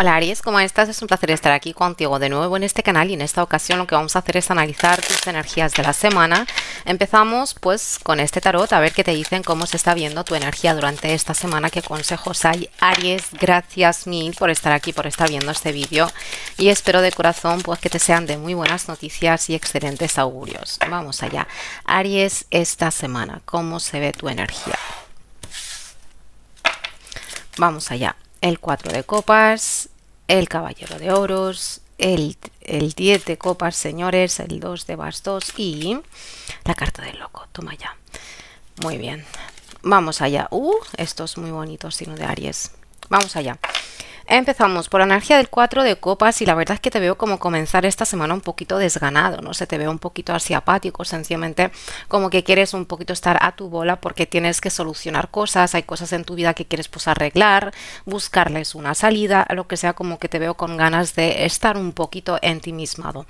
Hola Aries, ¿cómo estás? Es un placer estar aquí contigo de nuevo en este canal y en esta ocasión lo que vamos a hacer es analizar tus energías de la semana. Empezamos pues con este tarot a ver qué te dicen, cómo se está viendo tu energía durante esta semana, qué consejos hay. Aries, gracias mil por estar aquí, por estar viendo este vídeo y espero de corazón pues que te sean de muy buenas noticias y excelentes augurios. Vamos allá. Aries, esta semana, ¿cómo se ve tu energía? Vamos allá el 4 de copas, el caballero de oros, el, el 10 de copas, señores, el 2 de bastos y la carta del loco. Toma ya. Muy bien. Vamos allá. Uh, esto es muy bonitos, signo de Aries. Vamos allá. Empezamos por la energía del 4 de Copas y la verdad es que te veo como comenzar esta semana un poquito desganado, no se te ve un poquito así apático, sencillamente como que quieres un poquito estar a tu bola porque tienes que solucionar cosas, hay cosas en tu vida que quieres pues arreglar, buscarles una salida, lo que sea, como que te veo con ganas de estar un poquito en ti entimismado.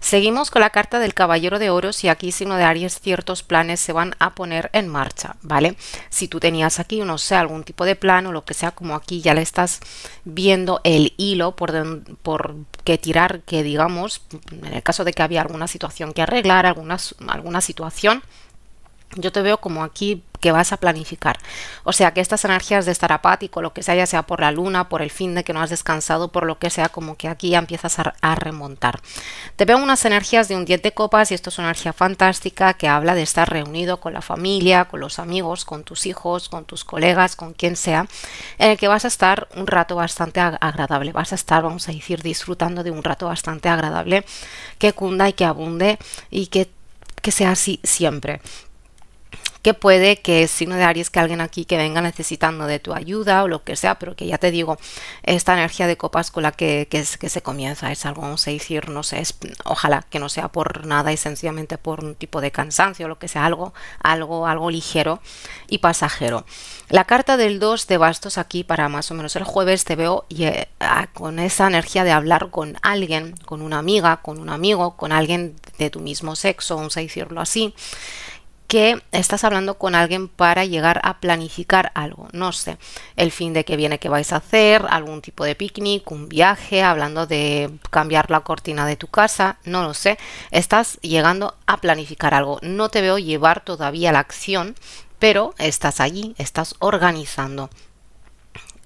Seguimos con la carta del Caballero de Oros y aquí signo de Aries ciertos planes se van a poner en marcha, ¿vale? Si tú tenías aquí, no sé, algún tipo de plan o lo que sea, como aquí ya le estás viendo viendo el hilo por, qué por tirar, que digamos, en el caso de que había alguna situación que arreglar, alguna, alguna situación yo te veo como aquí que vas a planificar. O sea, que estas energías de estar apático, lo que sea, ya sea por la luna, por el fin de que no has descansado, por lo que sea, como que aquí ya empiezas a, remontar. Te veo unas energías de un 10 de copas y esto es una energía fantástica que habla de estar reunido con la familia, con los amigos, con tus hijos, con tus colegas, con quien sea, en el que vas a estar un rato bastante agradable. Vas a estar, vamos a decir, disfrutando de un rato bastante agradable que cunda y que abunde y que, que sea así siempre puede que el signo de Aries que alguien aquí que venga necesitando de tu ayuda o lo que sea, pero que ya te digo, esta energía de copas con la que, que se comienza es algo, vamos a decir, no sé, es, ojalá que no sea por nada y sencillamente por un tipo de cansancio o lo que sea, algo, algo, algo ligero y pasajero. La carta del 2 de bastos aquí para más o menos el jueves te veo eh, con esa energía de hablar con alguien, con una amiga, con un amigo, con alguien de tu mismo sexo, vamos a decirlo así, que estás hablando con alguien para llegar a planificar algo, no sé, el fin de que viene que vais a hacer, algún tipo de picnic, un viaje, hablando de cambiar la cortina de tu casa, no lo sé, estás llegando a planificar algo, no te veo llevar todavía la acción, pero estás allí, estás organizando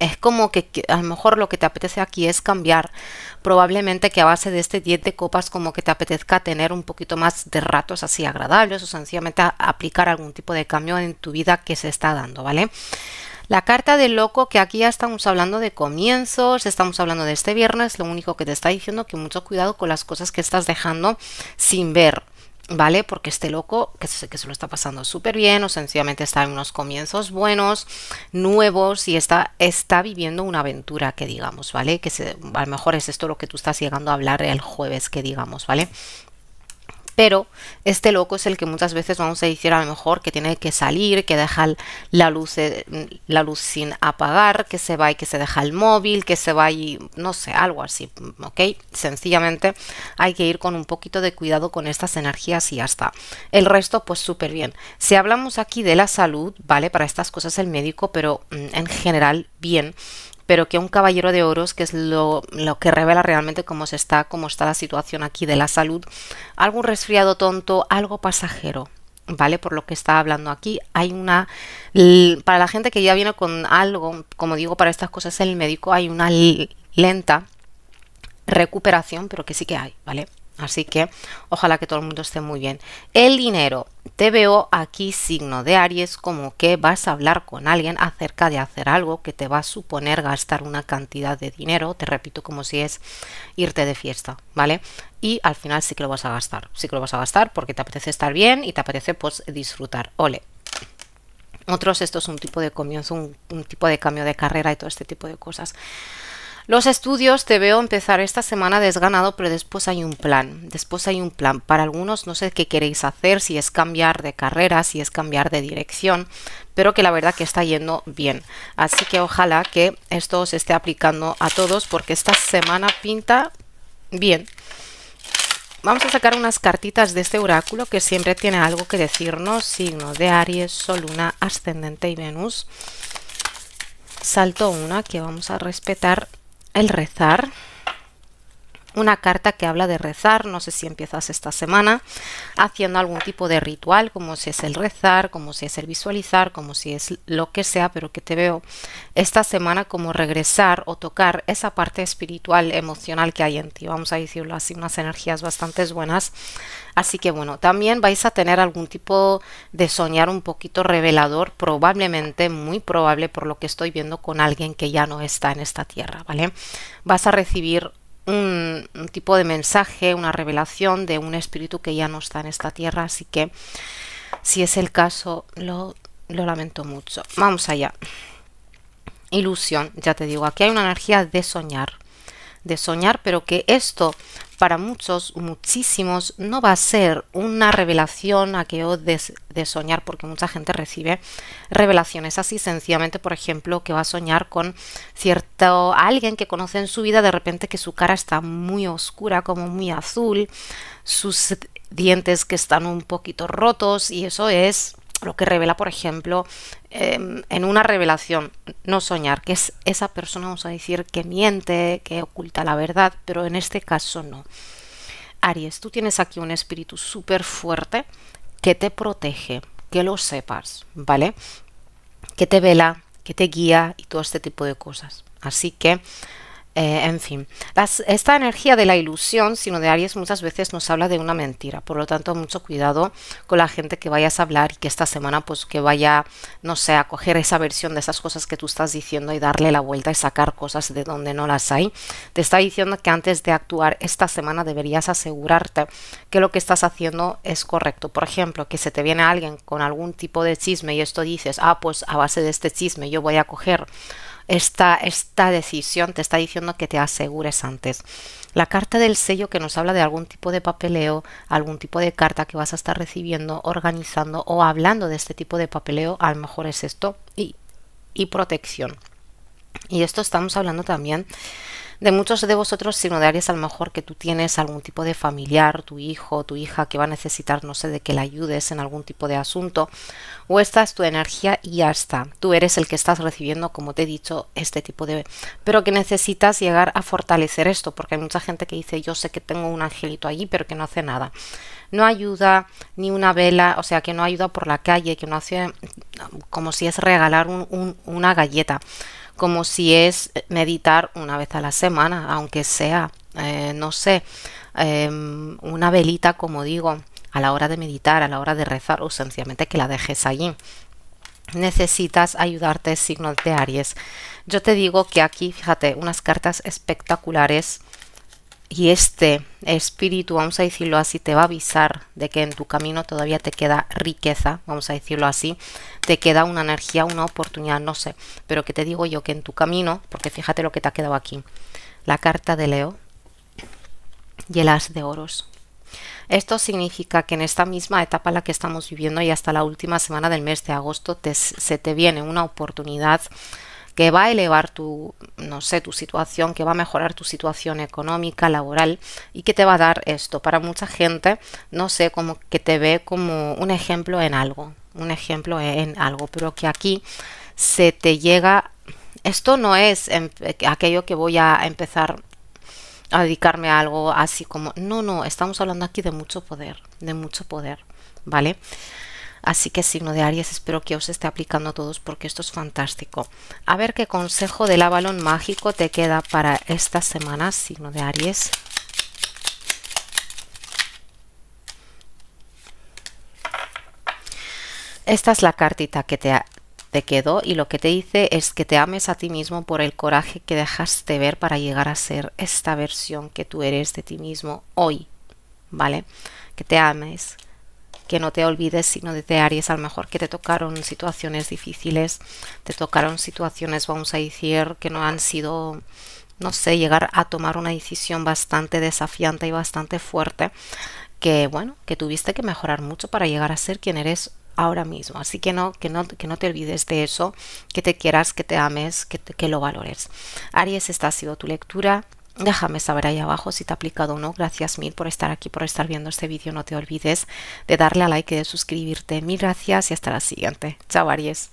es como que a lo mejor lo que te apetece aquí es cambiar. Probablemente que a base de este 10 de copas como que te apetezca tener un poquito más de ratos así agradables o sencillamente aplicar algún tipo de cambio en tu vida que se está dando, ¿vale? La carta del loco, que aquí ya estamos hablando de comienzos, estamos hablando de este viernes, lo único que te está diciendo que mucho cuidado con las cosas que estás dejando sin ver, ¿vale? Porque este loco que se, que se lo está pasando súper bien o sencillamente está en unos comienzos buenos, nuevos y está, está viviendo una aventura que digamos, ¿vale? Que se, a lo mejor es esto lo que tú estás llegando a hablar el jueves que digamos, ¿vale? pero este loco es el que muchas veces vamos a decir a lo mejor que tiene que salir, que deja la luz, eh, la luz sin apagar, que se va y que se deja el móvil, que se va y no sé, algo así, ¿ok? Sencillamente hay que ir con un poquito de cuidado con estas energías y ya está. El resto pues súper bien. Si hablamos aquí de la salud, ¿vale? Para estas cosas el médico, pero mm, en general bien pero que un caballero de oros, que es lo, lo, que revela realmente cómo se está, cómo está la situación aquí de la salud, algún resfriado tonto, algo pasajero. ¿Vale? Por lo que está hablando aquí, hay una. Para la gente que ya viene con algo, como digo, para estas cosas el médico, hay una lenta recuperación, pero que sí que hay, ¿vale? Así que ojalá que todo el mundo esté muy bien. El dinero. Te veo aquí signo de Aries como que vas a hablar con alguien acerca de hacer algo que te va a suponer gastar una cantidad de dinero, te repito, como si es irte de fiesta, ¿vale? Y al final sí que lo vas a gastar, sí que lo vas a gastar porque te apetece estar bien y te apetece pues disfrutar. Ole, otros esto es un tipo de comienzo, un, tipo de cambio de carrera y todo este tipo de cosas. Los estudios te veo empezar esta semana desganado, pero después hay un plan. Después hay un plan. Para algunos no sé qué queréis hacer, si es cambiar de carrera, si es cambiar de dirección, pero que la verdad que está yendo bien. Así que ojalá que esto se esté aplicando a todos porque esta semana pinta bien. Vamos a sacar unas cartitas de este oráculo que siempre tiene algo que decirnos. Signo de Aries, Sol, Luna, Ascendente y Venus. Salto una que vamos a respetar el rezar una carta que habla de rezar, no sé si empiezas esta semana, haciendo algún tipo de ritual, como si es el rezar, como si es el visualizar, como si es lo que sea, pero que te veo esta semana como regresar o tocar esa parte espiritual, emocional que hay en ti, vamos a decirlo así, unas energías bastante buenas. Así que bueno, también vais a tener algún tipo de soñar un poquito revelador, probablemente, muy probable por lo que estoy viendo con alguien que ya no está en esta tierra, ¿vale? Vas a recibir un, tipo de mensaje, una revelación de un espíritu que ya no está en esta tierra, así que si es el caso, lo, lo lamento mucho. Vamos allá. Ilusión, ya te digo, aquí hay una energía de soñar, de soñar, pero que esto para muchos, muchísimos, no va a ser una revelación a que os de soñar, porque mucha gente recibe revelaciones así, sencillamente, por ejemplo, que va a soñar con cierto alguien que conoce en su vida, de repente que su cara está muy oscura, como muy azul, sus dientes que están un poquito rotos, y eso es lo que revela, por ejemplo, em, en una revelación, no soñar, que es esa persona, vamos a decir, que miente, que oculta la verdad, pero en este caso no. Aries, tú tienes aquí un espíritu súper fuerte que te protege, que lo sepas, ¿vale? Que te vela, que te guía y todo este tipo de cosas. Así que eh, en fin, esta energía de la ilusión, sino de Aries, muchas veces nos habla de una mentira. Por lo tanto, mucho cuidado con la gente que vayas a hablar y que esta semana, pues que vaya, no sé, a coger esa versión de esas cosas que tú estás diciendo y darle la vuelta y sacar cosas de donde no las hay. Te está diciendo que antes de actuar esta semana deberías asegurarte que lo que estás haciendo es correcto. Por ejemplo, que se te viene alguien con algún tipo de chisme y esto dices, ah, pues a base de este chisme yo voy a coger esta, esta decisión, te está diciendo que te asegures antes. La carta del sello que nos habla de algún tipo de papeleo, algún tipo de carta que vas a estar recibiendo, organizando o hablando de este tipo de papeleo, a lo mejor es esto y, y protección. Y esto estamos hablando también de muchos de vosotros, sino de Aries a lo mejor que tú tienes algún tipo de familiar, tu hijo, tu hija que va a necesitar, no sé, de que le ayudes en algún tipo de asunto, o esta es tu energía y ya está. Tú eres el que estás recibiendo, como te he dicho, este tipo de... Pero que necesitas llegar a fortalecer esto, porque hay mucha gente que dice, yo sé que tengo un angelito allí, pero que no hace nada. No ayuda ni una vela, o sea, que no ayuda por la calle, que no hace como si es regalar una galleta como si es meditar una vez a la semana, aunque sea, eh, no sé, em, una velita, como digo, a la hora de meditar, a la hora de rezar, o sencillamente que la dejes allí. Necesitas ayudarte, signos de Aries. Yo te digo que aquí, fíjate, unas cartas espectaculares y este espíritu, vamos a decirlo así, te va a avisar de que en tu camino todavía te queda riqueza, vamos a decirlo así, te queda una energía, una oportunidad, no sé, pero que te digo yo que en tu camino, porque fíjate lo que te ha quedado aquí, la carta de Leo y el as de oros. Esto significa que en esta misma etapa en la que estamos viviendo y hasta la última semana del mes de agosto te, se te viene una oportunidad que va a elevar tu, no sé, tu situación, que va a mejorar tu situación económica, laboral y que te va a dar esto. Para mucha gente, no sé, como que te ve como un ejemplo en algo, un ejemplo e-, en algo, pero que aquí se te llega, esto no es em, aquello que voy a empezar a dedicarme a algo así como, no, no, estamos hablando aquí de mucho poder, de mucho poder, ¿vale? Así que signo de Aries, espero que os esté aplicando a todos porque esto es fantástico. A ver qué consejo del avalón mágico te queda para esta semana, signo de Aries. Esta es la cartita que te, te quedó y lo que te dice es que te ames a ti mismo por el coraje que dejaste ver para llegar a ser esta versión que tú eres de ti mismo hoy, ¿vale? Que te ames, que no te olvides, sino de Aries, a lo mejor que te tocaron situaciones difíciles, te tocaron situaciones, vamos a decir, que no han sido, no sé, llegar a tomar una decisión bastante desafiante y bastante fuerte, que bueno, que tuviste que mejorar mucho para llegar a ser quien eres ahora mismo. Así que no, que no, que no te olvides de eso, que te quieras, que te ames, que, que lo valores. Aries, esta ha sido tu lectura. Déjame saber ahí abajo si te ha aplicado o no. Gracias mil por estar aquí, por estar viendo este vídeo. No te olvides de darle a like y de suscribirte. Mil gracias y hasta la siguiente. Chao, Aries.